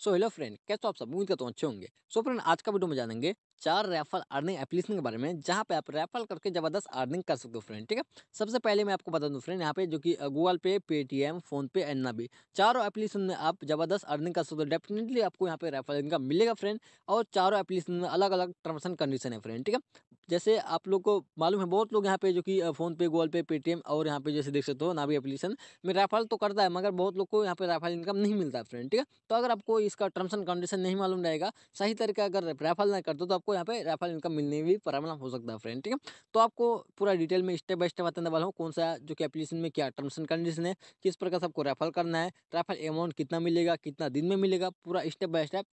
so hello friend कैसे आप सब उम्मीद करता हूँ अच्छे होंगे सो फ्रेंड आज का वीडियो में जानेंगे चार रेफल अर्निंग एप्लीकेशन के बारे में जहाँ पे आप रेफल करके जबरदस्त अर्निंग कर सकते हो फ्रेंड ठीक है सबसे पहले मैं आपको बता दूँ फ्रेंड यहाँ पे जो कि गूगल पे पेटीएम फोनपे एंड भी चारों एप्लीकेशन में आप जबरदस्त अर्निंग कर सकते हो डेफिनेटली आपको यहाँ पे रेफल इनका मिलेगा फ्रेंड और चारों एप्लीकेशन में अलग अलग टर्म्स एंड कंडीशन है फ्रेंड ठीक है जैसे आप लोग को मालूम है बहुत लोग यहाँ पे जो कि फ़ोनपे गूगल पे पेटीएम और यहाँ पे जैसे देख सकते हो नावी एप्लीकेशन में राइफल तो करता है मगर बहुत लोग को यहाँ पे राइफल इनकम नहीं मिलता है फ्रेंड ठीक है तो अगर आपको इसका टर्म्स एंड कंडीशन नहीं मालूम रहेगा सही तरीके अगर राइफल ना करते तो आपको यहाँ पे राइफल इनकम मिलने भी प्रॉब्लम हो सकता है फ्रेंड ठीक है तो आपको पूरा डिटेल में स्टेप बाय स्टेप बताने वाला हूँ कौन सा जो कि एप्लीकेशन में क्या टर्म्स एंड कंडीशन है किस प्रकार से आपको रेफर करना है रेफर अमाउंट कितना मिलेगा कितना दिन में मिलेगा पूरा स्टेप बाय स्टेप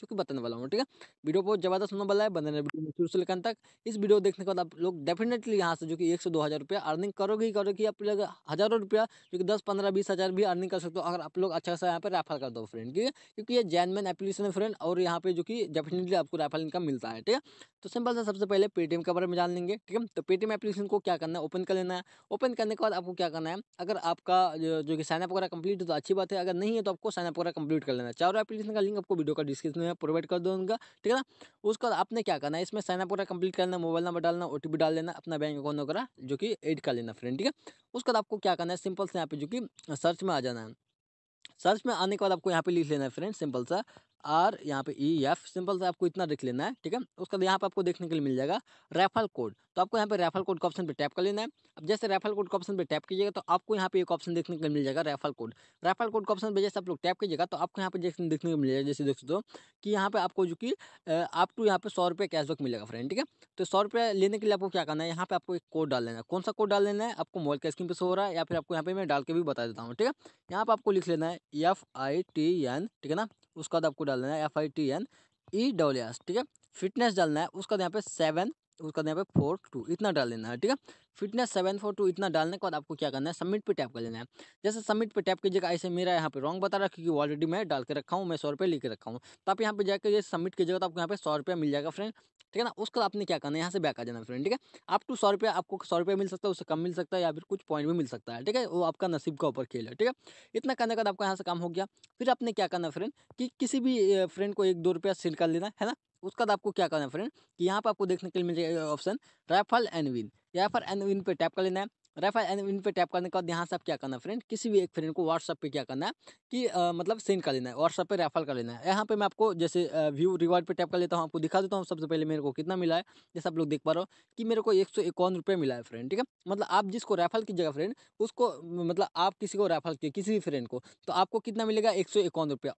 जो कि बताने वाला हूँ ठीक है वीडियो बहुत ज़बरदस्त होने वाला है बंदे ने वीडियो शुरू से लेकर तक इस वीडियो देखने के बाद आप लोग डेफिनेटली यहाँ से जो कि एक से दो हज़ार रुपया अर्निंग करोगे ही करोगे आप लोग हज़ारों रुपया जो कि दस पंद्रह बीस हज़ार भी अर्निंग कर सकते हो अगर आप लोग अच्छा सा यहाँ पर रेफर कर दो फ्रेंड ठीक है क्योंकि ये जैनमैन एप्लीकेशन है फ्रेंड और यहाँ पे जो कि डेफिनेटली आपको रेफर इनकम मिलता है ठीक है तो सिंपल सा सबसे पहले पेटीएम के बारे में जान लेंगे ठीक है तो पेटीएम एप्लीकेशन को क्या करना है ओपन कर लेना है ओपन करने के बाद आपको क्या करना है अगर आपका जो कि साइनअप वगैरह कंप्लीट है तो अच्छी बात है अगर नहीं है तो आपको साइनअप वगैरह कंप्लीट कर लेना है चारों एप्लीकेशन का लिंक आपको वीडियो का डिस्क्रिप्शन में मैं प्रोवाइड कर उनका ठीक है ना उसके बाद आपने क्या करना है इसमें साइनअप वगैरह कंप्लीट कर लेना मोबाइल नंबर डालना ओ डाल देना अपना बैंक अकाउंट वगैरह जो कि एड कर लेना फ्रेंड ठीक है उसके बाद आपको क्या करना है सिंपल से यहाँ पे जो कि सर्च में आ जाना है सर्च में आने के बाद आपको यहाँ पे लिख लेना है फ्रेंड सिंपल सा आर यहाँ पे ई एफ सिंपल से आपको इतना लिख लेना है ठीक है उसके बाद यहाँ पे आपको देखने के लिए मिल जाएगा रेफल कोड तो आपको यहाँ पे रेफल कोड का ऑप्शन पे टैप कर लेना है अब जैसे रेफल कोड का ऑप्शन पे टैप कीजिएगा तो आपको यहाँ पे एक ऑप्शन देखने के लिए मिल जाएगा रेफल कोड रेफल कोड का ऑप्शन पर जैसे आप लोग टैप कीजिएगा तो आपको यहाँ पे देखने को मिल जाएगा जैसे दोस्तों कि यहाँ पे आपको जो कि आप टू यहाँ पे सौ रुपये कैशबैक मिलेगा फ्रेंड ठीक है तो सौ रुपये लेने के लिए आपको क्या करना है यहाँ पे आपको एक कोड डाल लेना है कौन सा कोड डाल लेना है आपको मोबाइल का स्क्रीन पर सो हो रहा है या फिर आपको यहाँ पे मैं डाल के भी बता देता हूँ ठीक है यहाँ पे आपको लिख लेना है एफ आई टी एन ठीक है ना उसका बाद आपको डालना है F I T N E W S ठीक है फिटनेस डालना है उसका यहाँ पे सेवन उसका यहाँ पे फोर टू इतना डाल देना है ठीक है फिटनेस सेवन फोर टू इतना डालने के बाद आपको क्या करना है सबमिट पे टैप कर लेना है जैसे सबमिट पे टैप कीजिएगा ऐसे मेरा यहाँ पे रॉन्ग बता रहा है क्योंकि ऑलरेडी मैं डाल के रखा हूँ मैं सौ रुपये लेकर रखा हूँ तो आप यहाँ पे जाकर सबमिट कीजिएगा तो आपको यहाँ पे सौ रुपया मिल जाएगा फ्रेंड ठीक है ना उसका आपने क्या करना है यहाँ से बैक आ जाना फ्रेंड ठीक है आप टू सौ रुपया आपको सौ रुपया मिल सकता है उससे कम मिल सकता है या फिर कुछ पॉइंट भी मिल सकता है ठीक है वो आपका नसीब का ऊपर खेल है ठीक है इतना करने के बाद आपका यहाँ से काम हो गया फिर आपने क्या करना फ्रेंड कि किसी भी फ्रेंड को एक दो रुपया सेल कर लेना है ना उसके बाद तो आपको क्या करना है फ्रेंड कि यहाँ पर आपको देखने के लिए मिल जाएगा ऑप्शन राइफल एनविन विन राइफल एनविन विन पर टैप कर लेना है रेफर एंड इन पे टैप करने के बाद यहाँ से आप क्या करना है फ्रेंड किसी भी एक फ्रेंड को व्हाट्सअप पे क्या करना है कि आ, मतलब सेंड कर लेना है व्हाट्सअप पे रेफर कर लेना है यहाँ पे मैं आपको जैसे व्यू रिवार्ड पे टैप कर लेता हूँ आपको दिखा देता हूँ सबसे पहले मेरे को कितना मिला है जैसे आप लोग देख पा रहे हो कि मेरे को एक सौ इक्यावन रुपये मिला है फ्रेंड ठीक है मतलब आप जिसको रेफर कीजिएगा फ्रेंड उसको मतलब आप किसी को रेफर किए किसी भी फ्रेंड को तो आपको कितना मिलेगा एक सौ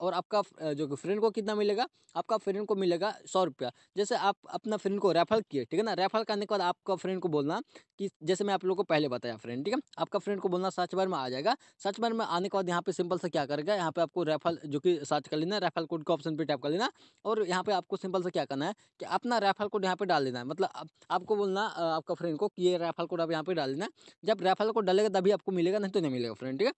और आपका जो फ्रेंड को कितना मिलेगा आपका फ्रेंड को मिलेगा सौ रुपया जैसे आप अपना फ्रेंड को रेफर किए ठीक है ना रेफर करने के बाद आपका फ्रेंड को बोलना कि जैसे मैं आप लोग को पहले बता जाता है फ्रेंड ठीक है आपका फ्रेंड को बोलना सर्च बार में आ जाएगा सर्च बार में आने के बाद यहाँ पे सिंपल से क्या करेगा यहाँ पे आपको रेफल जो कि सर्च कर लेना है रेफल कोड का ऑप्शन पे टैप कर लेना और यहाँ पे आपको सिंपल से क्या करना है कि अपना रेफल कोड यहाँ पे डाल देना है मतलब आपको बोलना आपका फ्रेंड को कि ये रेफल कोड आप यहाँ पे डाल देना जब रेफल कोड डालेगा तभी आपको मिलेगा नहीं तो नहीं मिलेगा फ्रेंड ठीक है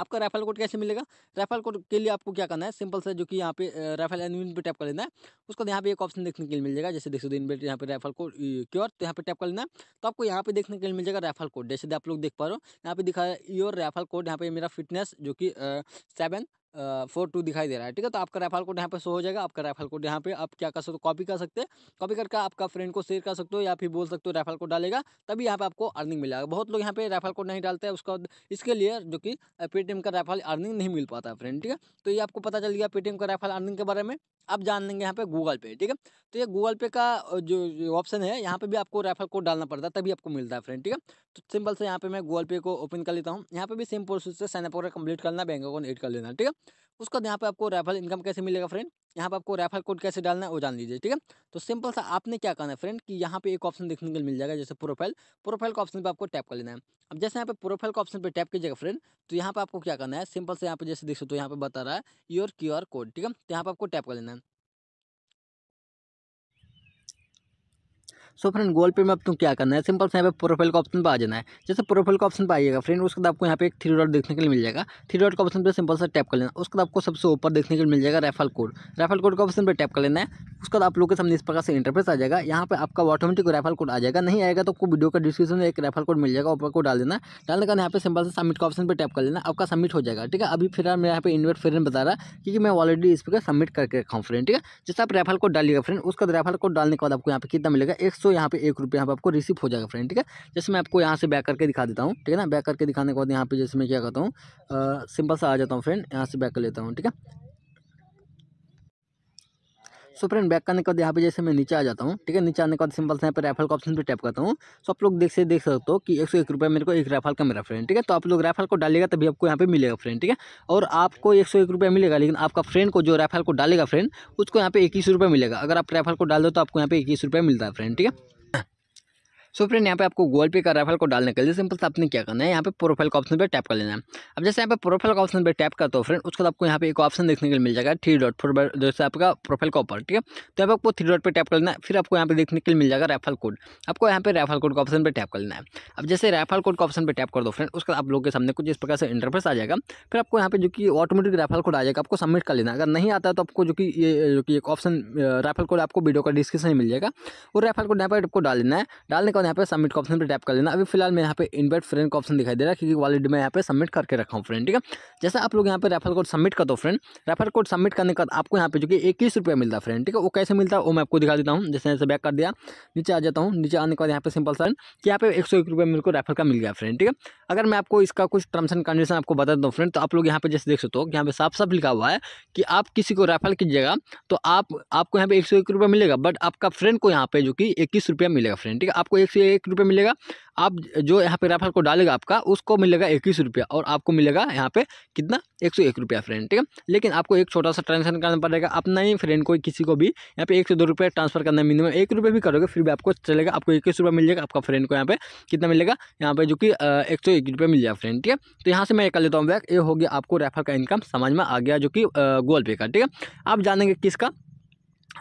आपका राइफल कोड कैसे मिलेगा राइफल कोड के लिए आपको क्या करना है सिंपल से जो कि यहाँ पे राइफल एनविन पे टैप कर लेना है उसको यहाँ पे एक ऑप्शन देखने के लिए मिल जाएगा जैसे देख सकते इनवेट यहाँ पे रेफल कोड क्योर तो यहाँ पे टैप कर लेना है तो आपको यहाँ पे देखने के लिए मिल जाएगा राइफल कोड जैसे आप लोग देख पा रहे हो यहाँ पे दिखा योर राइफल कोड यहाँ पे मेरा फिटनेस जो कि सेवन फोर टू दिखाई दे रहा है ठीक है तो आपका रेफरल कोड यहाँ पे शो हो जाएगा आपका रेफरल कोड यहाँ पे आप क्या कर सकते हो कॉपी कर सकते हैं कॉपी करके आपका फ्रेंड को शेयर कर सकते हो या फिर बोल सकते हो रेफरल कोड डालेगा तभी यहाँ पे आपको अर्निंग मिलेगा बहुत लोग यहाँ पे रेफरल कोड नहीं डालते हैं उसका इसके लिए जो कि पेटीएम का रेफरल अर्निंग नहीं मिल पाता है फ्रेंड ठीक है तो ये आपको पता चल गया पेटीएम का रेफरल अर्निंग के बारे में अब जान लेंगे यहाँ पे गूगल पे ठीक है तो ये गूगल पे का जो ऑप्शन है यहाँ पे भी आपको रेफर कोड डालना पड़ता है तभी आपको मिलता है फ्रेंड ठीक है तो सिंपल से यहाँ पे मैं गूगल पे को ओपन कर लेता हूँ यहाँ पे भी सेम प्रोसेस से साइनअप वगैरह कंप्लीट करना बैंक अकाउंट एड कर लेना ठीक है उसके बाद यहाँ पे आपको रेफर इनकम कैसे मिलेगा फ्रेंड यहाँ पर आपको रेफर कोड कैसे डालना है वो जान लीजिए ठीक है तो सिंपल सा आपने क्या करना है फ्रेंड कि यहाँ पे एक ऑप्शन देखने को मिल जाएगा जैसे प्रोफाइल प्रोफाइल का ऑप्शन पे आपको टैप कर लेना है अब जैसे यहाँ पे प्रोफाइल का ऑप्शन पे टैप कीजिएगा फ्रेंड तो यहाँ पे आपको क्या करना है सिंपल से यहाँ पे जैसे देख सकते हो यहाँ पे बता रहा है योर क्यू कोड ठीक है तो यहाँ पर आपको टैप कर लेना है सो फ्रेंड गूगल पे में अब तुम क्या करना है सिंपल से यहाँ पे प्रोफाइल का ऑप्शन पर आ जाना है जैसे प्रोफाइल का ऑप्शन पर आइएगा फ्रेंड उसके बाद आपको यहाँ पे एक थ्री डॉट देखने के लिए मिल जाएगा थ्री डॉट का ऑप्शन पर सिंपल से टैप कर लेना उसके बाद आपको सबसे ऊपर देखने के लिए मिल जाएगा रेफल कोड रेफल कोड का ऑप्शन पर टैप कर लेना है उसके बाद तो आप लोग के सामने इस प्रकार से इंटरफेस आ जाएगा यहाँ पे आपका ऑटोमेटिक रेफल कोड आ जाएगा नहीं आएगा तो वीडियो का डिस्क्रिप्शन में एक रेफल कोड मिल जाएगा ऊपर को डाल देना डालने का यहाँ पे सिंपल से सबमिट का ऑप्शन पर टैप कर लेना आपका सबमिट हो जाएगा ठीक है अभी फिलहाल मैं यहाँ पे इन्वर्ट फ्रेंड बता रहा है क्योंकि मैं ऑलरेडी इस पर सबमिट करके रखा हूँ फ्रेंड ठीक है जैसे आप रेफल कोड डालिएगा फ्रेंड उसका रेफल तो कोड डालने के बाद आपको यहाँ पे कितना मिलेगा एक सौ यहाँ पे एक रुपये यहाँ पर आपको रिसीव हो जाएगा फ्रेंड ठीक है जैसे मैं आपको यहाँ से बैक करके दिखा देता हूँ ठीक है ना बैक करके दिखाने के बाद यहाँ पे जैसे मैं क्या करता हूँ सिंपल से आ जाता हूँ फ्रेंड यहाँ से बैक कर लेता हूँ ठीक है सो फ्रेंड बैक करने के बाद यहाँ पे जैसे मैं नीचे आ जाता हूँ ठीक है नीचे आने के बाद सिंपल से यहाँ पर राइफल का ऑप्शन पे टैप करता हूँ सो आप लोग देख से देख सकते हो कि एक सौ एक रुपये मेरे को एक रेफल का मेरा फ्रेंड ठीक है तो आप लोग राइफल को डालेगा तभी आपको यहाँ पे मिलेगा फ्रेंड ठीक है और आपको एक सौ एक रुपया मिलेगा लेकिन आपका फ्रेंड को जो राइफल को डालेगा फ्रेंड उसको यहाँ पे इक्कीस रुपये मिलेगा अगर आप रैफल को डाल दो तो आपको यहाँ पे इक्कीस रुपये मिलता है फ्रेंड ठीक है सो फ्रेंड यहाँ पे आपको गूगल पे का रेफल को डालने के लिए सिंपल से आपने क्या करना है यहाँ पे प्रोफाइल का ऑप्शन पर टैप कर लेना है अब जैसे यहाँ पे प्रोफाइल का ऑप्शन पर टैप करते हो फ्रेंड उसके बाद आपको यहाँ पे एक ऑप्शन देखने के लिए मिल जाएगा थ्री डॉट फोर जैसे आपका प्रोफाइल का ऑपर ठीक है तो यहाँ आपको थ्री डॉट पर टैप कर लेना है फिर आपको यहाँ पे देखने के लिए मिल जाएगा रेफल कोड आपको यहाँ पे रेफल कोड का ऑप्शन पर टैप कर लेना है अब जैसे रेफल कोड का ऑप्शन पर टैप कर दो फ्रेंड उसके आप लोग के सामने कुछ इस प्रकार से इंटरफेस आ जाएगा फिर आपको यहाँ पे जो कि ऑटोमेटिक रेफल कोड आ जाएगा आपको सबमिट कर लेना अगर नहीं आता तो आपको जो कि ये जो कि एक ऑप्शन रेफल कोड आपको वीडियो का डिस्क्रिप्शन में मिल जाएगा और रेफल कोड यहाँ पर आपको डाल लेना है डालने के बाद यहाँ पे सबमिट का ऑप्शन पर टैप कर लेना अभी फिलहाल मैं यहाँ पे इनवाइट फ्रेंड का ऑप्शन दिखाई दे रहा है क्योंकि वॉलेट में यहाँ पे सबमिट करके रखा हूँ फ्रेंड ठीक है जैसे आप लोग यहाँ पे रेफर कोड सबमिट कर दो फ्रेंड रेफर कोड सबमिट करने के बाद आपको यहाँ पे जो कि इक्कीस रुपया मिलता है फ्रेंड ठीक है वो कैसे मिलता है वो मैं आपको दिखा देता हूँ जैसे जैसे बैक कर दिया नीचे आ जाता हूँ नीचे आने के बाद यहाँ पे सिंपल सर कि यहाँ पे एक सौ एक रुपये मेरे को रेफर का मिल गया फ्रेंड ठीक है अगर मैं आपको इसका कुछ टर्म्स एंड कंडीशन आपको बता दूँ फ्रेंड तो आप लोग यहाँ पे जैसे देख सकते हो यहाँ पे साफ साफ लिखा हुआ है कि आप किसी को रेफर कीजिएगा तो आप आपको यहाँ पे एक सौ एक रुपये मिलेगा बट आपका फ्रेंड को यहाँ पे जो कि इक्कीस रुपया मिलेगा फ्रेंड ठीक है आपको एक से एक रुपये मिलेगा आप जो यहाँ पे रेफर को डालेगा आपका उसको मिलेगा इक्कीस रुपया और आपको मिलेगा यहाँ पे कितना एक सौ एक रुपया फ्रेंड ठीक है लेकिन आपको एक छोटा सा ट्रांजेक्शन करना पड़ेगा अपना ही फ्रेंड को किसी को भी यहाँ पे एक सौ दो रुपया ट्रांसफर करना है मिनिमम एक रुपये भी करोगे फिर भी आपको चलेगा आपको इक्कीस रुपया मिल जाएगा आपका फ्रेंड को यहाँ पे कितना मिलेगा यहाँ पे जो कि एक सौ एक रुपये मिल जाएगा फ्रेंड ठीक है तो यहाँ से मैं कर लेता हूँ बैक ये हो गया आपको रेफर का इनकम समझ में आ गया जो कि गूगल पे का ठीक है आप जानेंगे किसका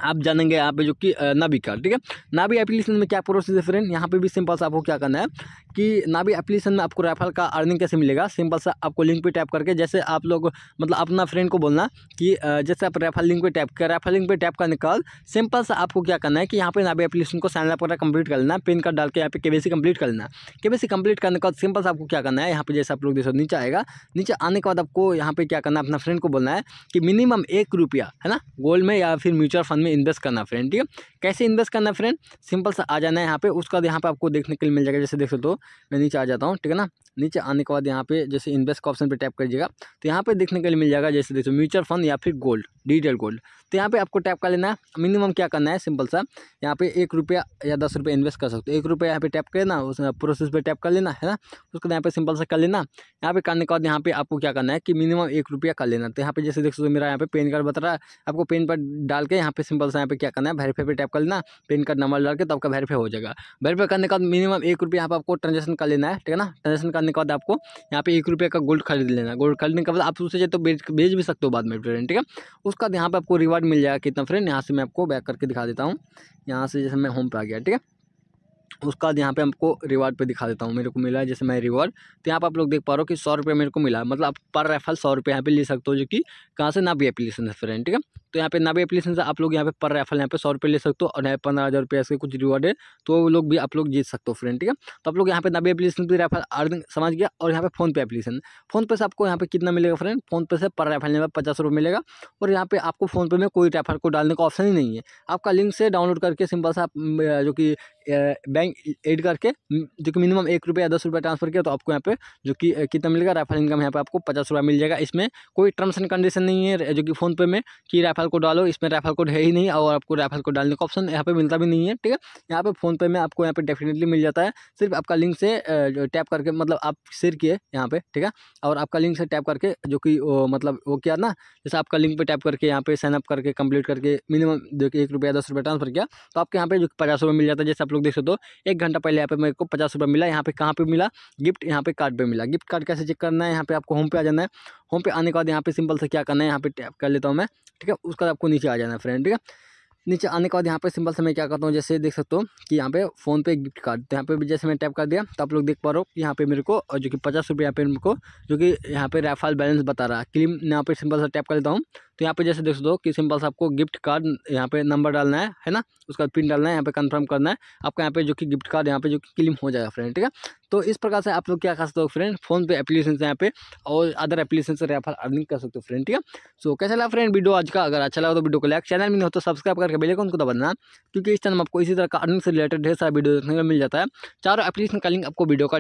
आप जानेंगे यहाँ पे जो कि नाभी ठीक है नाभी एप्लीकेशन में क्या प्रोसेस है फ्रेंड यहाँ पे भी सिंपल सा आपको क्या करना है कि नाभी एप्लीकेशन में आपको रैफल का अर्निंग कैसे मिलेगा सिंपल सा आपको लिंक पे टैप करके जैसे आप लोग मतलब अपना फ्रेंड को बोलना कि जैसे आप राइफल लिंक पे टैप कर रैफल लिंक पे टैप करने के बाद सिंपल सा आपको क्या करना है कि यहाँ पे नाभी एप्लीकेशन को साइन अप करना कंप्लीट लेना पिन कार्ड डाल के यहाँ पे के कंप्लीट करना के बी कंप्लीट करने के बाद सिंपल सा आपको क्या करना है यहाँ पर जैसे आप लोग जैसे नीचे आएगा नीचे आने के बाद आपको यहाँ पर क्या करना है अपना फ्रेंड को बोलना है कि मिनिमम एक रुपया है ना गोल्ड में या फिर म्यूचुअल फंड में इन्वेस्ट करना फ्रेंड ठीक है कैसे इन्वेस्ट करना फ्रेंड सिंपल सा आ जाना है यहाँ पर उसके बाद यहाँ पर आपको देखने के लिए मिल जाएगा जैसे देख सकते हो मैं नीचे आ जाता हूँ ठीक है ना नीचे आने के बाद यहाँ पे जैसे इन्वेस्ट का ऑप्शन पे टैप करिएगा तो यहाँ पे देखने के लिए मिल जाएगा जैसे देखो म्यूचुअल फंड या फिर गोल्ड डिजिटल गोल्ड तो यहाँ पे आपको टैप कर लेना है मिनिमम क्या करना है सिंपल सा यहाँ पे एक रुपया या दस रुपया इन्वेस्ट कर सकते हो एक रुपया यहाँ पे टैप करना उस प्रोसेस पर टैप कर लेना है ना बाद यहाँ पे सिंपल सा कर लेना यहाँ पे करने के बाद यहाँ पे आपको क्या करना है कि मिनिमम एक रुपया कर लेना तो यहाँ पे जैसे देख सकते मेरा यहाँ पे पेन कार्ड बता रहा है आपको पेन पर डाल के यहाँ पे सिंपल सा यहाँ पे क्या करना है वेरीफाई पर टैप कर लेना पेन कार्ड नंबर डाल के तो आपका वेरीफाई हो जाएगा वेरीफाई करने के बाद मिनिमम एक रुपया यहाँ पर आपको ट्रांजेक्शन कर लेना है ठीक है ना ट्रांजेक्शन करने के बाद आपको यहाँ पे एक रुपये का गोल्ड खरीद लेना है गोल्ड खरीदने के बाद आप उसे तो बेच बेच भी सकते हो बाद में फ्रेंड ठीक है उसका यहाँ पर आपको रिवार्ड मिल जाएगा कितना फ्रेंड यहाँ से मैं आपको बैक करके दिखा देता हूँ यहाँ से जैसे मैं होम पर आ गया ठीक है उसका यहाँ पे आपको रिवार्ड पे दिखा देता हूँ मेरे को मिला है जैसे मैं रिवार्ड तो यहाँ पर आप लोग देख पा रहे हो कि सौ रुपये मेरे को मिला मतलब आप पर रेफल सौ रुपये यहाँ पे ले सकते हो जो कि कहाँ से नाबी एप्लीकेशन से फ्रेंड ठीक है तो यहाँ पे नाबी एप्लीकेशन से आप लोग यहाँ पे पर रेफल यहाँ पे सौ रुपये ले सकते हो और यहाँ पंद्रह हज़ार रुपये ऐसे कुछ रिवार्ड है तो वो लोग भी आप लोग जीत सकते हो फ्रेंड ठीक है तो आप लोग यहाँ पे नाबी एप्लीकेशन पर रेफल अर्निंग समझ गया और यहाँ पे पे एप्लीकेशन पे से आपको यहाँ पे कितना मिलेगा फ्रेंड पे से पर रेफल यहाँ पर पचास रुपये मिलेगा और यहाँ पे आपको फोन पे में कोई रेफर को डालने का ऑप्शन ही नहीं है आपका लिंक से डाउनलोड करके सिंपल सा जो कि बैंक एड करके जो कि मिनिमम एक रुपया दस रुपये ट्रांसफर किया तो आपको यहाँ पे जो कि कितना मिलेगा राइफल इनकम यहाँ पे आपको पचास रुपया मिल जाएगा इसमें कोई टर्म्स एंड कंडीशन नहीं है जो कि फ़ोनपे में कि राइफल को डालो इसमें राइफल कोड है ही नहीं और आपको राइफल कोड डालने का ऑप्शन यहाँ पर मिलता भी नहीं है ठीक है यहाँ पर फ़ोनपे में आपको यहाँ पर डेफिनेटली मिल जाता है सिर्फ आपका लिंक से टैप करके मतलब आप शेयर किए यहाँ पर ठीक है और आपका लिंक से टैप करके जो कि मतलब वो किया ना जैसे आपका लिंक पर टैप करके यहाँ पे साइनअप करके कंप्लीट करके मिनिमम जो कि एक रुपया दस रुपया ट्रांसफर किया तो आपके यहाँ पे जो पचास रुपये मिल जाता है जैसे आप लोग देख सकते हो एक घंटा पहले यहाँ पे मेरे को पचास रुपये मिला यहाँ पे कहाँ पे मिला गिफ्ट यहाँ पे कार्ड पे मिला गिफ्ट कार्ड कैसे चेक करना है यहाँ पे आपको होम पे आ जाना है होम पे आने के बाद यहाँ पे सिंपल से क्या करना है यहाँ पे टैप कर लेता हूँ मैं ठीक है उसके बाद आपको नीचे आ जाना है फ्रेंड ठीक है नीचे आने के बाद यहाँ पे सिंपल से मैं क्या करता हूँ जैसे देख सकते हो कि यहाँ पे फ़ोन पे गिफ्ट कार्ड तो यहाँ पे जैसे मैं टैप कर दिया तो आप लोग देख पा रहे हो यहाँ पे मेरे को और जो कि पचास रुपये यहाँ पे मेरे को जो कि यहाँ पे रेफाल बैलेंस बता रहा है क्लीम यहाँ पे सिंपल से टैप कर लेता हूँ तो यहाँ पे जैसे देख दो कि सिंपल सा आपको गिफ्ट कार्ड यहाँ पे नंबर डालना है है ना उसका पिन डालना है यहाँ पे कंफर्म करना है आपका यहाँ पे जो कि गिफ्ट कार्ड यहाँ पे जो कि क्लेम हो जाएगा फ्रेंड ठीक है तो इस प्रकार से आप लोग क्या कर सकते हो फ्रेंड फोन पे एप्लीकेशन से यहाँ पे और अदर एप्लीकेशन से रेफर अर्निंग कर सकते हो फ्रेंड ठीक है सो कैसा लगा फ्रेंड वीडियो आज का अगर अच्छा लगा तो वीडियो को लाइक चैनल में नहीं हो तो सब्सक्राइब करके बेलेगा को दबाना क्योंकि इस टाइम आपको इसी तरह का अर्निंग से रिलेटेड ढेर सारा वीडियो देखने को मिल जाता है चारों एप्लीकेशन का लिंक आपको वीडियो का